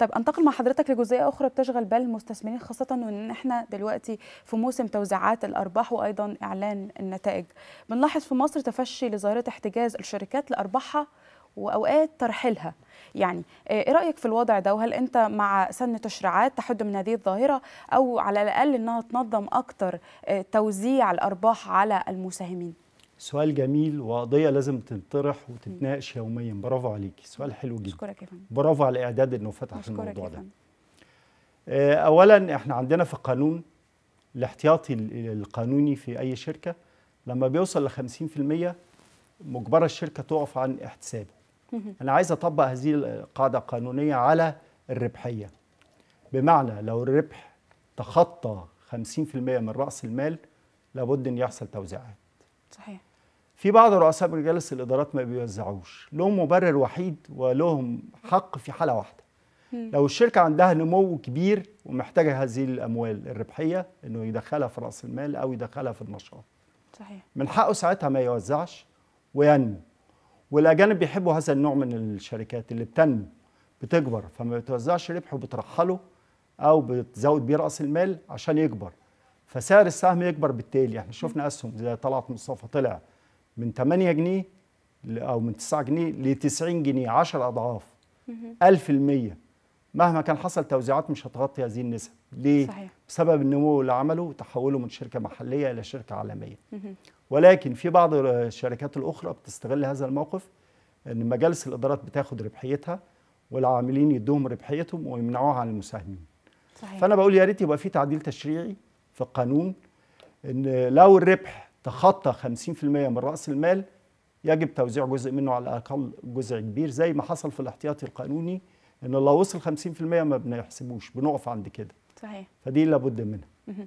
طيب انتقل مع حضرتك لجزئيه اخرى بتشغل بال المستثمرين خاصه وان احنا دلوقتي في موسم توزيعات الارباح وايضا اعلان النتائج بنلاحظ في مصر تفشي لظاهره احتجاز الشركات لارباحها واوقات ترحيلها يعني آه، ايه رايك في الوضع ده وهل انت مع سن تشريعات تحد من هذه الظاهره او على الاقل انها تنظم اكتر آه، توزيع الارباح على المساهمين سؤال جميل وقضيه لازم تنطرح وتتناقش يوميا برافو عليك سؤال حلو جدا اشكرك يا فندم برافو على الاعداد انه فتح في الموضوع ده آه، اولا احنا عندنا في القانون الاحتياطي القانوني في اي شركه لما بيوصل ل 50% مجبره الشركه تقف عن احتسابه انا عايز اطبق هذه القاعده القانونيه على الربحيه بمعنى لو الربح تخطى 50% من راس المال لابد ان يحصل توزيعات صحيح في بعض رؤساء مجالس الادارات ما بيوزعوش لهم مبرر وحيد ولهم حق في حاله واحده لو الشركه عندها نمو كبير ومحتاجه هذه الاموال الربحيه انه يدخلها في راس المال او يدخلها في النشاط صحيح من حقه ساعتها ما يوزعش وينمو والاجانب بيحبوا هذا النوع من الشركات اللي بتنمو بتكبر فما بتوزعش ربح وبترحله او بتزود بيه راس المال عشان يكبر فسعر السهم يكبر بالتالي احنا شفنا اسهم زي طلعت مصطفى طلع من 8 جنيه او من 9 جنيه ل 90 جنيه 10 اضعاف 1000% مهما كان حصل توزيعات مش هتغطي هذه النسب ليه صحيح. بسبب النمو اللي عمله وتحوله من شركه محليه الى شركه عالميه ولكن في بعض الشركات الاخرى بتستغل هذا الموقف ان مجالس الادارات بتاخد ربحيتها والعاملين يدوهم ربحيتهم ويمنعوها عن المساهمين صحيح. فانا بقول يا ريت يبقى في تعديل تشريعي في القانون ان لو الربح تخطى 50% من رأس المال يجب توزيع جزء منه على الأقل جزء كبير زي ما حصل في الاحتياطي القانوني إن لو وصل 50% ما بنحسبوش بنقف عند كده صحيح فدي لابد منها